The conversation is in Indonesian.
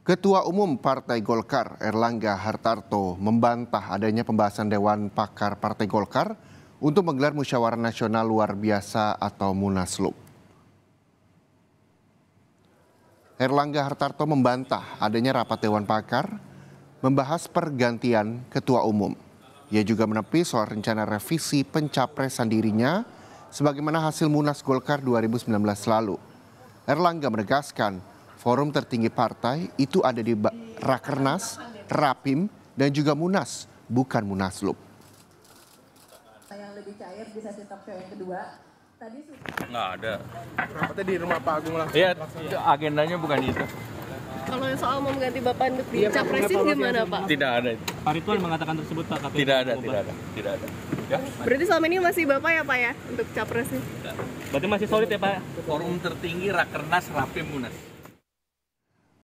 Ketua Umum Partai Golkar Erlangga Hartarto membantah adanya pembahasan Dewan Pakar Partai Golkar untuk menggelar musyawarah nasional luar biasa atau Munaslup. Erlangga Hartarto membantah adanya rapat Dewan Pakar membahas pergantian Ketua Umum. Ia juga menepis soal rencana revisi pencapresan dirinya sebagaimana hasil Munas Golkar 2019 lalu. Erlangga menegaskan forum tertinggi partai itu ada di Rakernas, Rapim, dan juga Munas, bukan Munaslup. Yang lebih cair di talk show yang kedua, Tadi nggak ada. Rapatnya di rumah Pak Agung langsung. Iya, agendanya bukan itu. Kalau yang soal mau mengganti Bapak untuk di iya, Capresin gimana Pak? Tidak ada. Pak Rituan mengatakan tersebut Pak Kapil. Tidak ada, tidak ada, tidak ada. Ya. Berarti selama ini masih Bapak ya Pak ya untuk Capresnya? Berarti masih solid ya Pak? Forum tertinggi Rakernas Rapim Munas.